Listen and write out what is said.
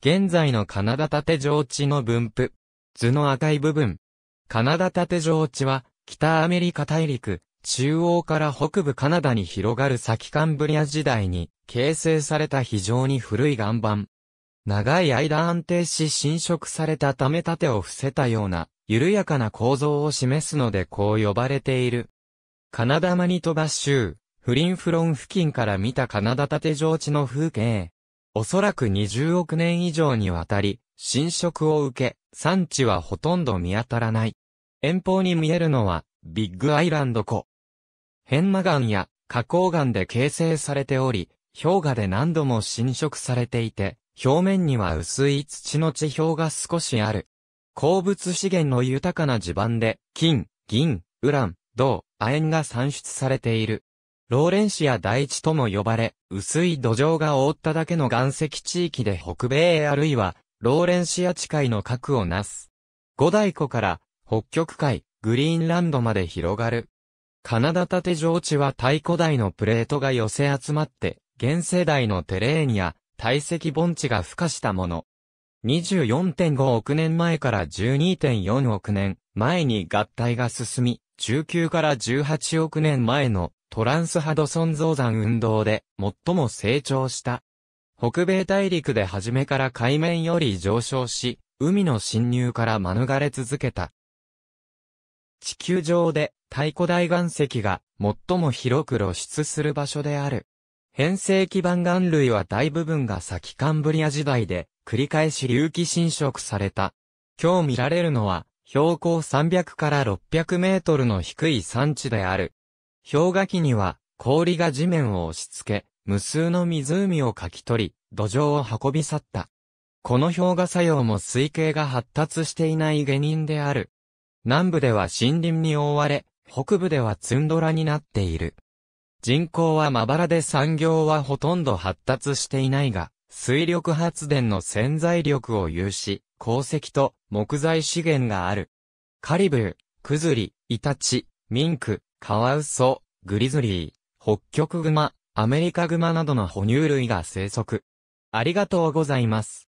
現在のカナダ縦上地の分布。図の赤い部分。カナダ縦上地は、北アメリカ大陸、中央から北部カナダに広がる先カンブリア時代に形成された非常に古い岩盤。長い間安定し侵食されたため縦を伏せたような緩やかな構造を示すのでこう呼ばれている。カナダマニトバ州、フリンフロン付近から見たカナダ縦上地の風景。おそらく20億年以上にわたり、侵食を受け、産地はほとんど見当たらない。遠方に見えるのは、ビッグアイランド湖。変魔岩や花崗岩で形成されており、氷河で何度も侵食されていて、表面には薄い土の地表が少しある。鉱物資源の豊かな地盤で、金、銀、ウラン、銅、亜鉛が産出されている。ローレンシア大地とも呼ばれ、薄い土壌が覆っただけの岩石地域で北米あるいは、ローレンシア地界の核をなす。五大湖から北極海、グリーンランドまで広がる。カナダ縦上地は太古代のプレートが寄せ集まって、現世代のテレーニア、堆積盆地が孵化したもの。24.5億年前から12.4億年前に合体が進み、19から18億年前のトランスハドソン増山運動で最も成長した。北米大陸で初めから海面より上昇し、海の侵入から免れ続けた。地球上で太古大岩石が最も広く露出する場所である。変成基盤岩類は大部分が先カンブリア時代で繰り返し隆起侵食された。今日見られるのは標高300から600メートルの低い山地である。氷河期には、氷が地面を押し付け、無数の湖をかき取り、土壌を運び去った。この氷河作用も水系が発達していない原因である。南部では森林に覆われ、北部ではツンドラになっている。人口はまばらで産業はほとんど発達していないが、水力発電の潜在力を有し、鉱石と木材資源がある。カリブー、クズリ、イタチ、ミンク、カワウソ、グリズリー、北極グマ、アメリカグマなどの哺乳類が生息。ありがとうございます。